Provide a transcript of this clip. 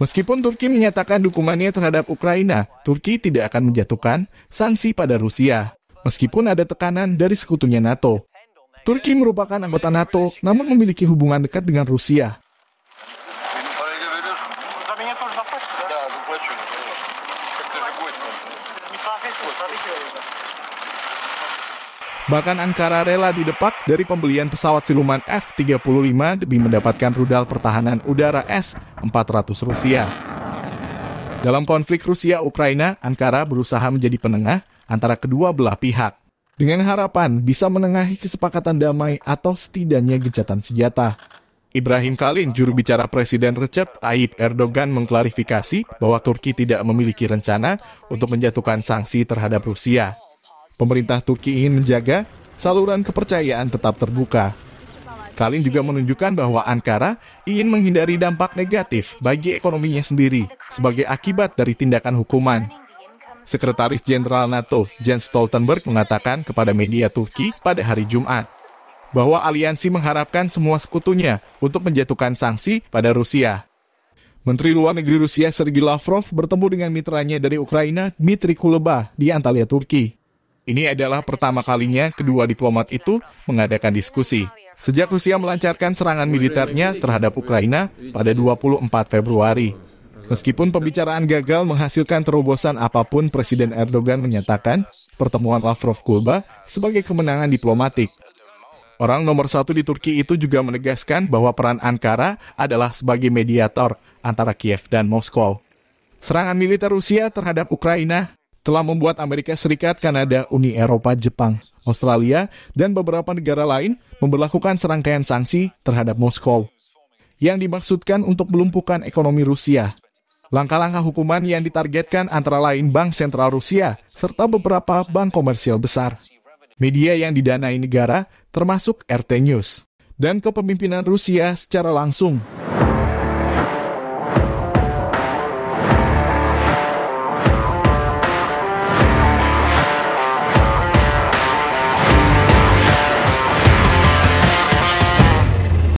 Meskipun Turki menyatakan dukungannya terhadap Ukraina, Turki tidak akan menjatuhkan sanksi pada Rusia, meskipun ada tekanan dari sekutunya NATO. Turki merupakan anggota NATO, namun memiliki hubungan dekat dengan Rusia. Bahkan Ankara rela didepak dari pembelian pesawat siluman F-35 demi mendapatkan rudal pertahanan udara S-400 Rusia. Dalam konflik Rusia-Ukraina, Ankara berusaha menjadi penengah antara kedua belah pihak. Dengan harapan bisa menengahi kesepakatan damai atau setidaknya gencatan senjata. Ibrahim Kalin, juru bicara Presiden Recep Tayyip Erdogan mengklarifikasi bahwa Turki tidak memiliki rencana untuk menjatuhkan sanksi terhadap Rusia. Pemerintah Turki ingin menjaga saluran kepercayaan tetap terbuka. Kalin juga menunjukkan bahwa Ankara ingin menghindari dampak negatif bagi ekonominya sendiri sebagai akibat dari tindakan hukuman. Sekretaris Jenderal NATO Jens Stoltenberg mengatakan kepada media Turki pada hari Jumat bahwa aliansi mengharapkan semua sekutunya untuk menjatuhkan sanksi pada Rusia. Menteri Luar Negeri Rusia Sergei Lavrov bertemu dengan mitranya dari Ukraina Dmitry Kuleba di Antalya, Turki. Ini adalah pertama kalinya kedua diplomat itu mengadakan diskusi. Sejak Rusia melancarkan serangan militernya terhadap Ukraina pada 24 Februari. Meskipun pembicaraan gagal menghasilkan terobosan apapun, Presiden Erdogan menyatakan pertemuan Lavrov-Kulba sebagai kemenangan diplomatik. Orang nomor satu di Turki itu juga menegaskan bahwa peran Ankara adalah sebagai mediator antara Kiev dan Moskow. Serangan militer Rusia terhadap Ukraina telah membuat Amerika Serikat, Kanada, Uni Eropa, Jepang, Australia, dan beberapa negara lain memperlakukan serangkaian sanksi terhadap Moskow yang dimaksudkan untuk melumpuhkan ekonomi Rusia. Langkah-langkah hukuman yang ditargetkan antara lain Bank Sentral Rusia serta beberapa bank komersial besar. Media yang didanai negara termasuk RT News dan kepemimpinan Rusia secara langsung